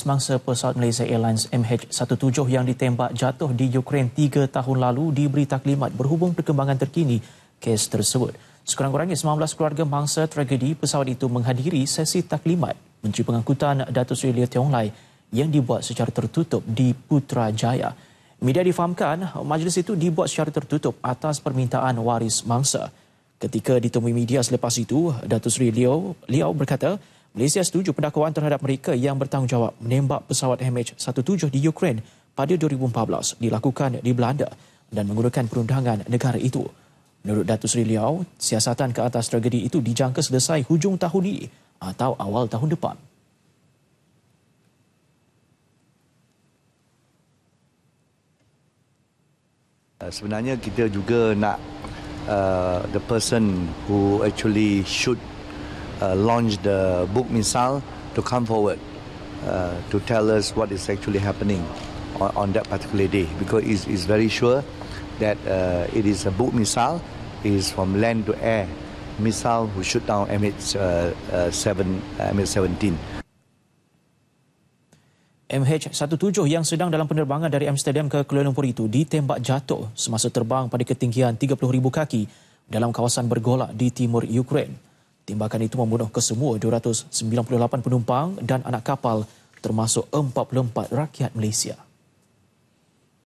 Semangsa pesawat Malaysia Airlines MH17 yang ditembak jatuh di Ukraine tiga tahun lalu diberi taklimat berhubung perkembangan terkini kes tersebut. Sekurang-kurangnya 19 keluarga mangsa tragedi pesawat itu menghadiri sesi taklimat Menteri Pengangkutan Datuk Seri Lia Tiong Lai yang dibuat secara tertutup di Putrajaya. Media difahamkan majlis itu dibuat secara tertutup atas permintaan waris mangsa. Ketika ditemui media selepas itu, Datuk Seri Liao, Liao berkata, Malaysia setuju pendakwaan terhadap mereka yang bertanggungjawab menembak pesawat MH17 di Ukraine pada 2014 dilakukan di Belanda dan menggunakan perundangan negara itu. Menurut Datuk Seri Liao, siasatan ke atas tragedi itu dijangka selesai hujung tahun ini atau awal tahun depan. Uh, sebenarnya kita juga nak uh, the person who actually shoot. Uh, launch the book missile to come forward uh, to tell us what is actually happening on, on that particular day because it is very sure that uh, it is a book missile it is from land to air missile who shoot down MH, uh, uh, 7, MH17. MH17 yang sedang dalam penerbangan dari Amsterdam ke Kuala Lumpur itu ditembak jatuh semasa terbang pada ketinggian 30,000 kaki dalam kawasan bergolak di timur Ukraine. Tembakan itu membunuh kesemua 298 penumpang dan anak kapal termasuk 44 rakyat Malaysia.